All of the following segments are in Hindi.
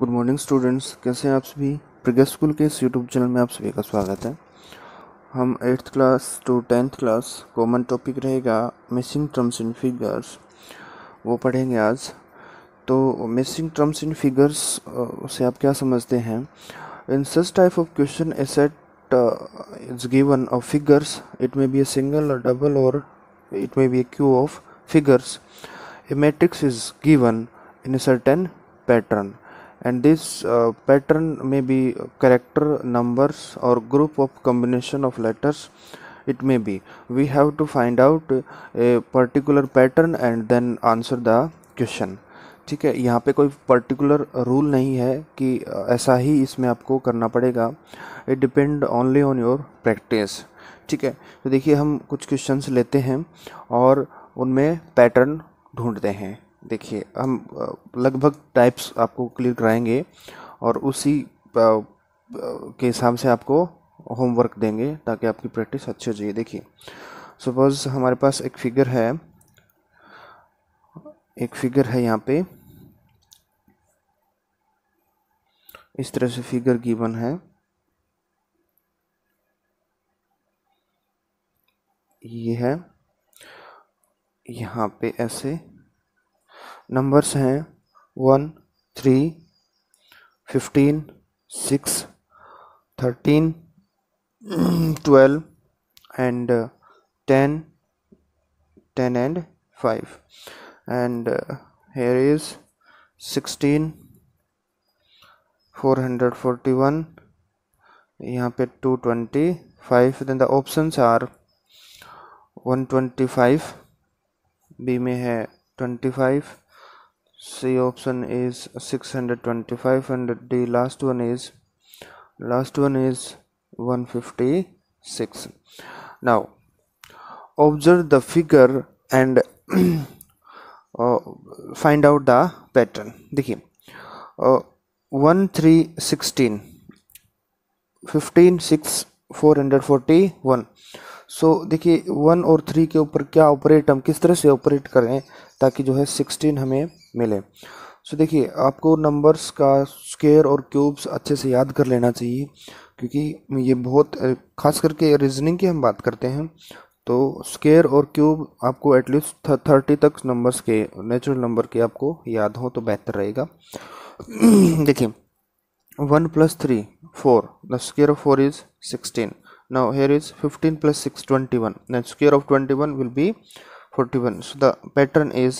गुड मॉर्निंग स्टूडेंट्स कैसे हैं आप सभी प्रज्ञा स्कूल के इस यूट्यूब चैनल में आप सभी का स्वागत है हम eighth class to tenth class common topic रहेगा मिसिंग टर्म्स इन फिगर्स वो पढ़ेंगे आज तो मिसिंग टर्म्स इन फिगर्स से आप क्या समझते हैं in such type of question a set is given of figures it may be a single और डबल और it may be a queue of figures a matrix is given in a certain pattern and this uh, pattern may be character numbers or group of combination of letters it may be we have to find out a particular pattern and then answer the question ठीक है यहाँ पे कोई पर्टिकुलर रूल नहीं है कि ऐसा ही इसमें आपको करना पड़ेगा it depend only on your practice ठीक है तो देखिए हम कुछ क्वेश्चंस लेते हैं और उनमें पैटर्न ढूंढते हैं देखिए हम लगभग टाइप्स आपको क्लियर कराएंगे और उसी के हिसाब से आपको होमवर्क देंगे ताकि आपकी प्रैक्टिस अच्छी हो जाए देखिए सपोज़ हमारे पास एक फिगर है एक फिगर है यहाँ पे इस तरह से फिगर गिवन है ये है यहाँ पे ऐसे नंबर्स हैं one three fifteen six thirteen twelve and ten ten and five and here is sixteen four hundred forty one यहाँ पे two twenty five then the options are one twenty five B में है twenty five C option is 600 2500 D last one is last one is 156 now observe the figure and uh, find out the pattern देखिए one three sixteen fifteen six four hundred forty one so देखिए वन और थ्री के ऊपर क्या ऑपरेट हम किस तरह से ऑपरेट करें ताकि जो है सिक्सटीन हमें मिले सो देखिए आपको नंबर्स का स्केयर और क्यूब्स अच्छे से याद कर लेना चाहिए क्योंकि ये बहुत खास करके रीजनिंग की हम बात करते हैं तो स्केयर और क्यूब आपको एटलीस्ट थर्टी तक नंबर्स के नेचुरल नंबर के आपको याद हो तो बेहतर रहेगा देखिए one plus three four the square of four is sixteen now here is 15 plus 6 21 of twenty one will be forty one so the pattern is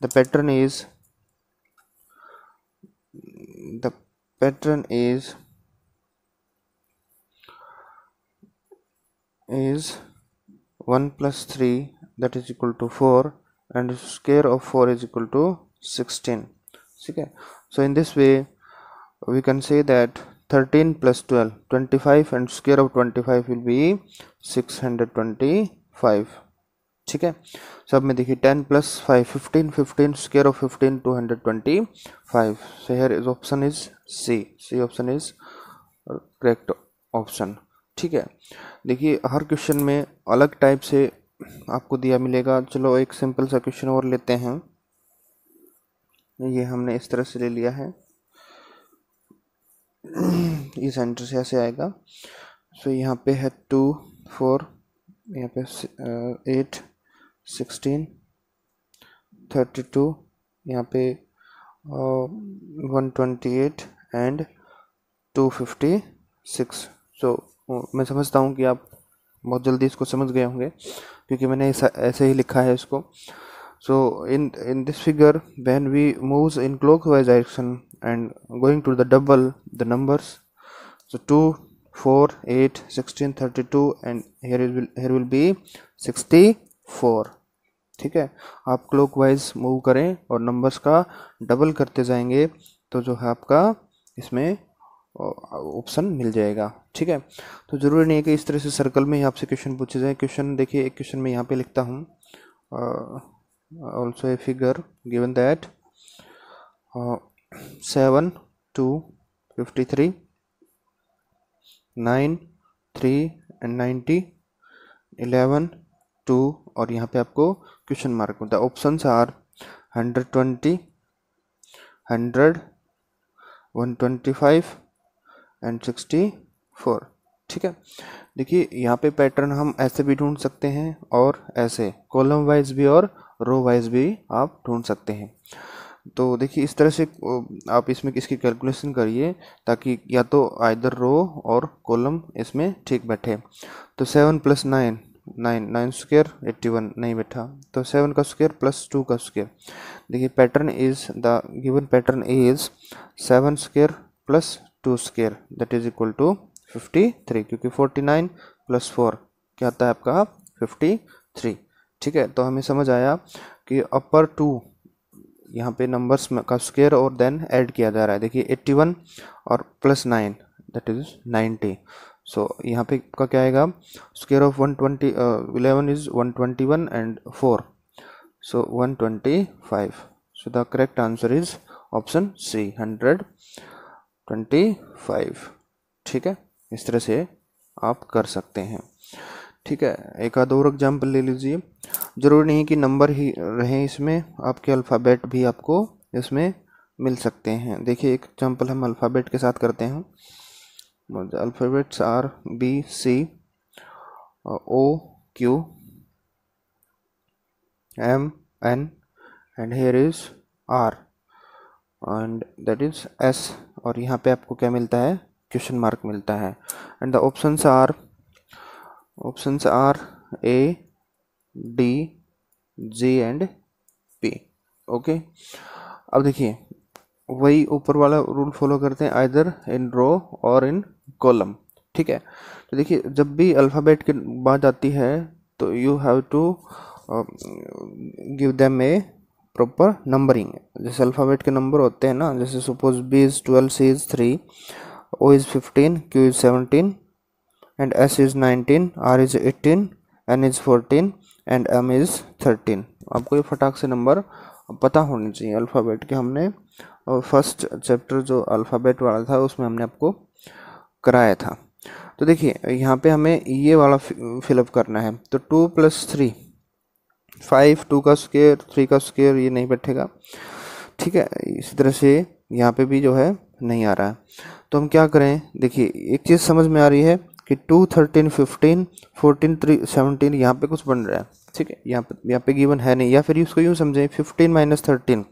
the pattern is the pattern is is 1 plus 3 that is equal to 4 and square of 4 is equal to 16 okay so in this way we can say that 13 plus 12 25 and square of 25 will be 625 ठीक है सब में देखिए ten plus five fifteen fifteen square of fifteen two hundred twenty five so here is option is C C option is correct option ठीक है देखिए हर क्वेश्चन में अलग टाइप से आपको दिया मिलेगा चलो एक सिंपल सा क्वेश्चन और लेते हैं ये हमने इस तरह से ले लिया है ये सेंटर से ऐसे आएगा सो यहाँ पे है टू फोर यहाँ पे eight uh, sixteen thirty two यहाँ पे one twenty eight and two fifty six so मैं समझता हूँ कि आप बहुत जल्दी इसको समझ गए होंगे क्योंकि मैंने ऐसे ही लिखा है इसको so in in this figure when we moves in clockwise direction and going to the double the numbers so two four eight sixteen thirty two and here here will be sixty four ठीक है आप क्लोक वाइज मूव करें और नंबर्स का डबल करते जाएंगे तो जो है आपका इसमें ऑप्शन मिल जाएगा ठीक है तो ज़रूरी नहीं है कि इस तरह से सर्कल में ही आपसे क्वेश्चन पूछे जाए क्वेश्चन देखिए एक क्वेश्चन में यहाँ पे लिखता हूँ also a figure given that seven two fifty three nine three and ninety eleven two और यहाँ पे आपको क्वेश्चन मार्क होता है options are hundred twenty hundred one twenty five and sixty four ठीक है देखिए यहाँ पे पैटर्न हम ऐसे भी ढूंढ सकते हैं और ऐसे कॉलम वाइज भी और रो वाइज भी आप ढूंढ सकते हैं तो देखिए इस तरह से आप इसमें इसकी कैलकुलेशन करिए ताकि या तो आइदर रो और कॉलम इसमें ठीक बैठे तो seven plus nine nine nine square eighty one नहीं बैठा तो सेवन का स्क्वेयर प्लस टू का स्क्वेयर देखिए pattern is the given pattern is seven square plus two square that is equal to fifty three क्योंकि फोर्टी नाइन प्लस फोर क्या आता है आपका फिफ्टी थ्री ठीक है तो हमें समझ आया कि अपर टू यहाँ पे नंबर्स का स्क्वेयर और देन ऐड किया जा रहा है देखिए एट्टी वन और plus nine that is ninety so यहाँ पे का क्या आएगा square of one twenty eleven is one twenty one and four so one twenty five so the correct answer is option C hundred twenty five ठीक है इस तरह से आप कर सकते हैं ठीक है एक आध और एग्जाम्पल ले लीजिए ज़रूरी नहीं कि नंबर ही रहे इसमें आपके अल्फ़ाबेट भी आपको इसमें मिल सकते हैं देखिए एक एग्जाम्पल हम अल्फ़ाबेट के साथ करते हैं the alphabets are B C O Q M N and here is R and that is S और यहाँ पे आपको क्या मिलता है क्वेश्चन मार्क मिलता है and the options are options are A D G and P okay अब देखिए वही ऊपर वाला रूल फॉलो करते हैं आइदर इन रो और इन कॉलम ठीक है तो देखिए जब भी अल्फ़ाबेट की बात आती है तो you have to give them a proper numbering जैसे अल्फ़ाबेट के नंबर होते हैं ना जैसे suppose B is twelve C is three O is fifteen Q is seventeen and S is nineteen R is eighteen N is fourteen and M is thirteen आपको ये फटाक से नंबर पता होना चाहिए अल्फ़ाबेट के हमने फर्स्ट चैप्टर जो अल्फ़ाबेट वाला था उसमें हमने आपको कराया था तो देखिए यहाँ पे हमें ये वाला फिलअप करना है तो two plus three five two का स्केयर थ्री का स्केयर ये नहीं बैठेगा ठीक है इसी तरह से यहाँ पे भी जो है नहीं आ रहा है तो हम क्या करें देखिए एक चीज़ समझ में आ रही है कि two thirteen fifteen fourteen three seventeen यहाँ पे कुछ बन रहा है ठीक है यहाँ पे यहाँ पे गिवन है नहीं या फिर इसको यूँ समझें fifteen minus thirteen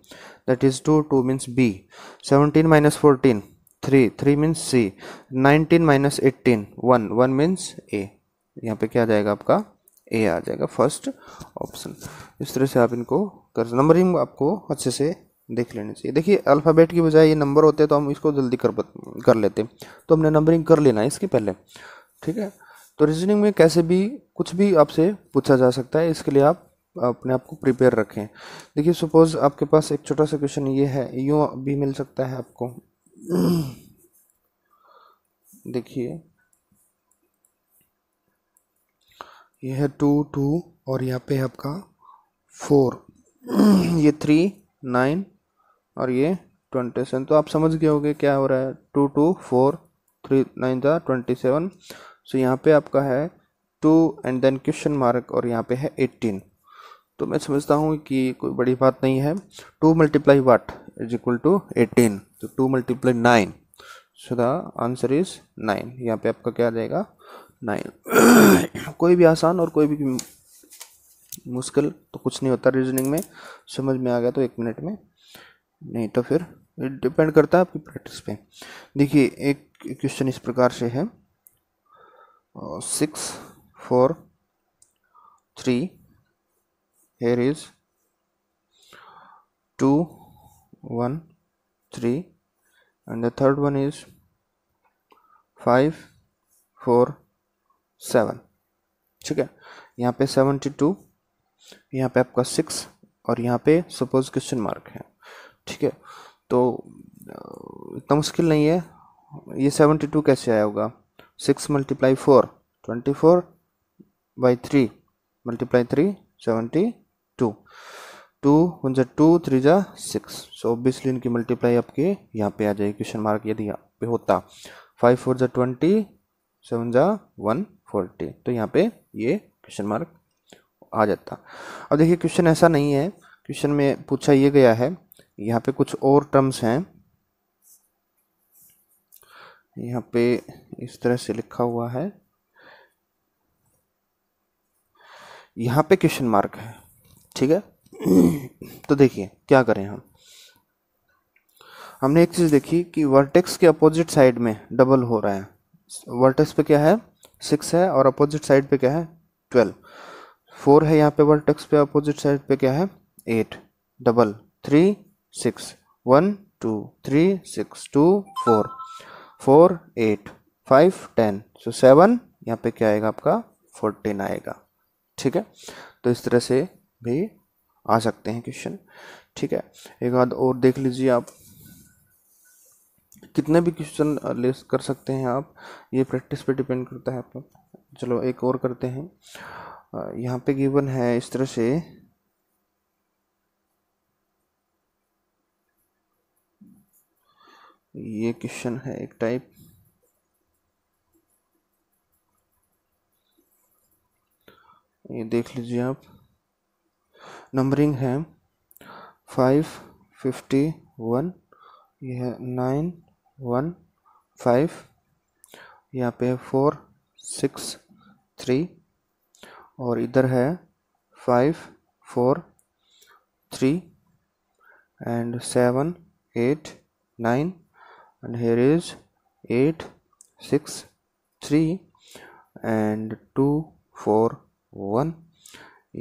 that is two two means B seventeen minus fourteen three three means C nineteen minus eighteen one one means A यहाँ पे क्या आ जाएगा आपका ए आ जाएगा फर्स्ट ऑप्शन इस तरह से आप इनको कर नंबरिंग आपको अच्छे से देख लेनी चाहिए देखिए अल्फ़ाबेट की बजाय ये नंबर होते हैं तो हम इसको जल्दी कर कर लेते तो हमने नंबरिंग कर लेना है इसके पहले ठीक है तो रीजनिंग में कैसे भी कुछ भी आपसे पूछा जा सकता है इसके लिए आप अपने आप को प्रिपेयर रखें देखिए सपोज आपके पास एक छोटा सा क्वेश्चन ये है यू भी मिल सकता है आपको देखिए यह है टू टू और यहाँ पे है आपका फोर ये थ्री नाइन और ये ट्वेंटी सेवन तो आप समझ गए होंगे क्या हो रहा है two two four three nine ज़ा ट्वेंटी सेवन सो यहाँ पे आपका है two and then question mark और यहाँ पे है एट्टीन तो मैं समझता हूँ कि कोई बड़ी बात नहीं है two multiply what is equal to eighteen तो two multiply nine so the answer is nine यहाँ पे आपका क्या आ जाएगा नाइन कोई भी आसान और कोई भी मुश्किल तो कुछ नहीं होता रीजनिंग में समझ में आ गया तो एक मिनट में नहीं तो फिर डिपेंड करता है आपकी प्रैक्टिस पे देखिए एक क्वेश्चन इस प्रकार से है six four three here is two one three and the third one is five four seven ठीक है यहाँ पे सेवेंटी टू यहाँ पे आपका सिक्स और यहाँ पे सपोज क्वेश्चन मार्क है ठीक है तो uh, इतना मुश्किल नहीं है ये सेवेंटी टू कैसे आया होगा 6 multiply 4 24 by 3 multiply 3 72 two one जो टू थ्री जा सिक्स सो ऑब्वियसली इनकी मल्टीप्लाई आपके यहाँ पे आ जाएगी क्वेश्चन मार्क यदि यहाँ पे होता फाइव फोर जा ट्वेंटी सेवन जा वन फोर्टी तो यहाँ पे ये क्वेश्चन मार्क आ जाता अब देखिए क्वेश्चन ऐसा नहीं है क्वेश्चन में पूछा ये गया है यहाँ पे कुछ और टर्म्स हैं यहाँ पे इस तरह से लिखा हुआ है यहाँ पे क्वेश्चन मार्क है ठीक है तो देखिए क्या करें हम हमने एक चीज़ देखी कि वर्टेक्स के अपोजिट साइड में डबल हो रहा है वर्टेक्स पे क्या है सिक्स है और अपोजिट साइड पे क्या है ट्वेल्व फोर है यहाँ पे वर्टेक्स पे अपोजिट साइड पे क्या है eight double three six one two three six two four four eight five ten so seven यहाँ पे क्या आएगा आपका फोर्टीन आएगा ठीक है तो इस तरह से भी आ सकते हैं क्वेश्चन ठीक है एक बात और देख लीजिए आप कितने भी क्वेश्चन ले कर सकते हैं आप ये प्रैक्टिस पे डिपेंड करता है आपका चलो एक और करते हैं यहाँ पे गिवन है इस तरह से ये क्वेश्चन है एक टाइप ये देख लीजिए आप नंबरिंग है फाइव फिफ्टी वन ये है नाइन वन फाइव यहाँ पे है फोर सिक्स थ्री और इधर है five four three and seven eight nine and here is 8 6 3 and two four one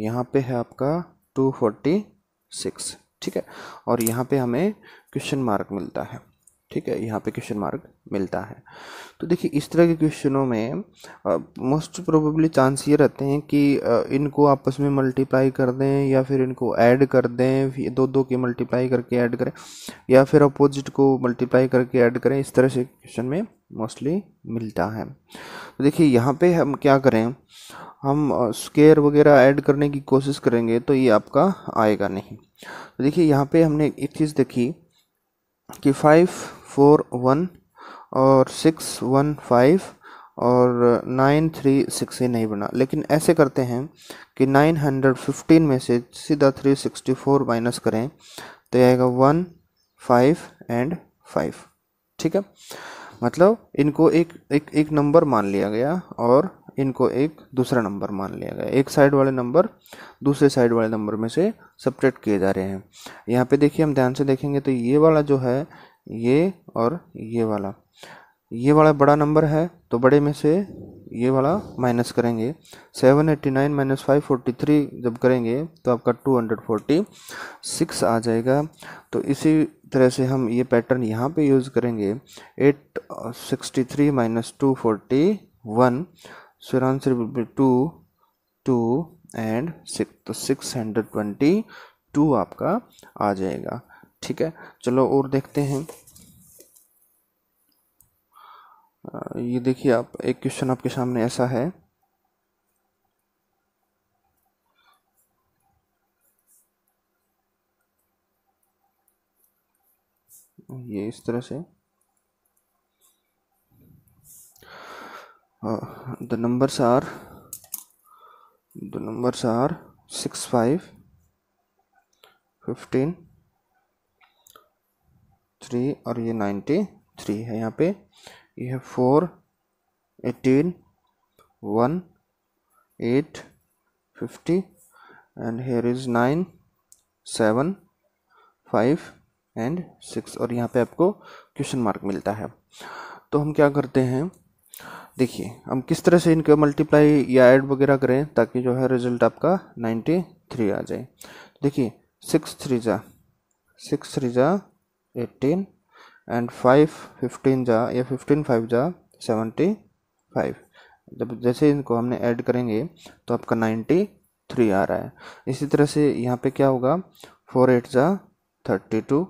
यहाँ पे है आपका टू फोर्टी सिक्स ठीक है और यहाँ पे हमें क्वेश्चन मार्क मिलता है ठीक है यहाँ पे क्वेश्चन मार्क मिलता है तो देखिए इस तरह के क्वेश्चनों में मोस्ट प्रोबेबली चांस ये रहते हैं कि uh, इनको आपस में मल्टीप्लाई कर दें या फिर इनको ऐड कर दें दो दो के मल्टीप्लाई करके ऐड करें या फिर अपोजिट को मल्टीप्लाई करके ऐड करें इस तरह से क्वेश्चन में मोस्टली मिलता है तो देखिए यहाँ पे हम क्या करें हम स्केयर वगैरह ऐड करने की कोशिश करेंगे तो ये आपका आएगा नहीं तो देखिए यहाँ पे हमने एक चीज़ देखी कि फाइव फोर वन और सिक्स वन फाइव और नाइन थ्री सिक्स ही नहीं बना लेकिन ऐसे करते हैं कि नाइन हंड्रेड फिफ्टीन में से सीधा थ्री सिक्सटी फोर माइनस करें तो यह आएगा वन फाइव एंड फाइव ठीक है मतलब इनको एक एक एक नंबर मान लिया गया और इनको एक दूसरा नंबर मान लिया गया एक साइड वाले नंबर दूसरे साइड वाले नंबर में से सपरेट किए जा रहे हैं यहाँ पे देखिए हम ध्यान से देखेंगे तो ये वाला जो है ये और ये वाला ये वाला बड़ा नंबर है तो बड़े में से ये वाला माइनस करेंगे 789 माइनस फाइव फोर्टी थ्री जब करेंगे तो आपका 246 आ जाएगा तो इसी तरह से हम ये पैटर्न यहाँ पे यूज़ करेंगे 863 minus two forty one so answer will be two two and six तो सिक्स हंड्रेड ट्वेंटी टू आपका आ जाएगा ठीक है चलो और देखते हैं ये देखिए आप एक क्वेश्चन आपके सामने ऐसा है ये इस तरह से the numbers are the numbers are six five fifteen three और ये नाइन्टी थ्री है यहाँ पे ये है four eighteen one eight fifty and here is nine seven five and six और यहाँ पे आपको क्वेश्चन मार्क मिलता है तो हम क्या करते हैं देखिए हम किस तरह से इनके मल्टीप्लाई या ऐड वगैरह करें ताकि जो है रिजल्ट आपका नाइन्टी थ्री आ जाए देखिए सिक्स थ्री जा सिक्स थ्री जा एटीन एंड फाइव फिफ्टीन जा या फिफ्टीन फाइव जा सेवेंटी फाइव जब जैसे इनको हमने ऐड करेंगे तो आपका नाइन्टी थ्री आ रहा है इसी तरह से यहाँ पे क्या होगा फोर एट जा thirty two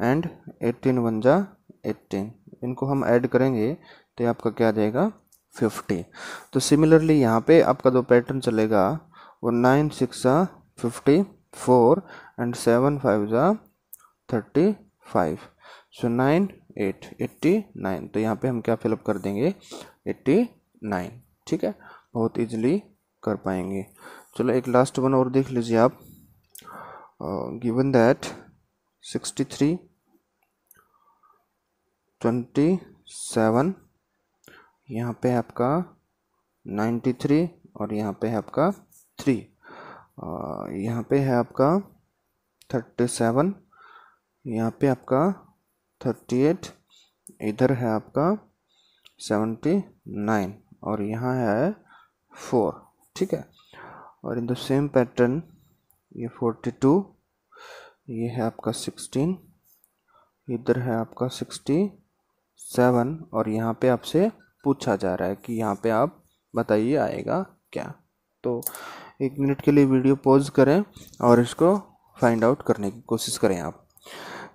and eighteen one जा एट्टीन इनको हम ऐड करेंगे तो आपका क्या जाएगा फिफ्टी तो सिमिलरली यहाँ पे आपका जो पैटर्न चलेगा वो नाइन सिक्स जा fifty four and seven five जा thirty five so nine eight eighty nine तो यहाँ पे हम क्या फिलअप कर देंगे एट्टी नाइन ठीक है बहुत इजीली कर पाएंगे चलो एक लास्ट वन और देख लीजिए आप given that sixty three twenty seven यहाँ पे है आपका नाइन्टी थ्री और यहाँ पे है आपका थ्री uh, यहाँ पे है आपका थर्टी सेवन यहाँ पे आपका थर्टी एट इधर है आपका सेवेंटी नाइन और यहाँ है फोर ठीक है और इन द सेम पैटर्न ये फोर्टी टू ये है आपका सिक्सटीन इधर है आपका सिक्सटी सेवन और यहाँ पे आपसे पूछा जा रहा है कि यहाँ पे आप बताइए आएगा क्या तो एक मिनट के लिए वीडियो पॉज करें और इसको फाइंड आउट करने की कोशिश करें आप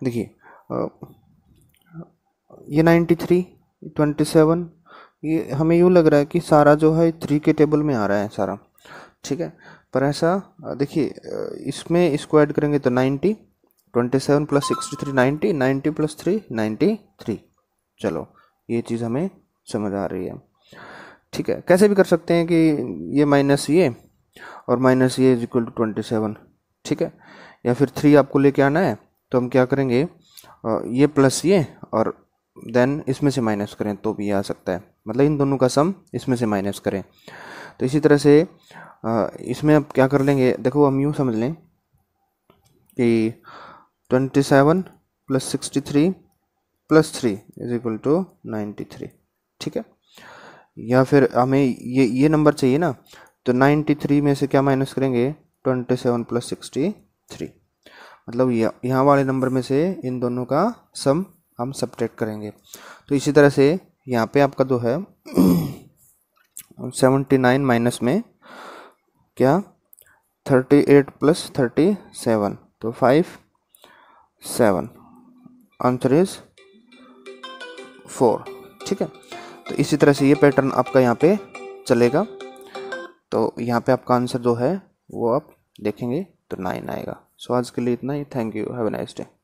देखिए ये नाइन्टी थ्री ट्वेंटी सेवन ये हमें यूँ लग रहा है कि सारा जो है थ्री के टेबल में आ रहा है सारा ठीक है पर ऐसा देखिए इसमें इसको ऐड करेंगे तो ninety twenty seven plus sixty three ninety ninety plus three ninety three चलो ये चीज़ हमें समझ आ रही है ठीक है कैसे भी कर सकते हैं कि ये माइनस ये और माइनस ये is equal to twenty seven ठीक है या फिर थ्री आपको लेके आना है तो हम क्या करेंगे ये प्लस ये और देन इसमें से माइनस करें तो भी आ सकता है मतलब इन दोनों का सम इसमें से माइनस करें तो इसी तरह से इसमें अब क्या कर लेंगे देखो हम यूँ समझ लें कि twenty seven plus sixty three plus three is equal to ninety three ठीक है या फिर हमें ये ये नंबर चाहिए ना तो नाइन्टी थ्री में से क्या माइनस करेंगे twenty seven plus sixty three मतलब यह यहाँ वाले नंबर में से इन दोनों का सम हम सब्ट्रैक्ट करेंगे तो इसी तरह से यहाँ पे आपका जो है सेवेंटी नाइन माइनस में क्या thirty eight plus thirty seven तो five seven answer is four ठीक है तो इसी तरह से ये पैटर्न आपका यहाँ पे चलेगा तो यहाँ पे आपका आंसर जो है वो आप देखेंगे तो नाइन आएगा सो आज के लिए इतना ही thank you have a nice day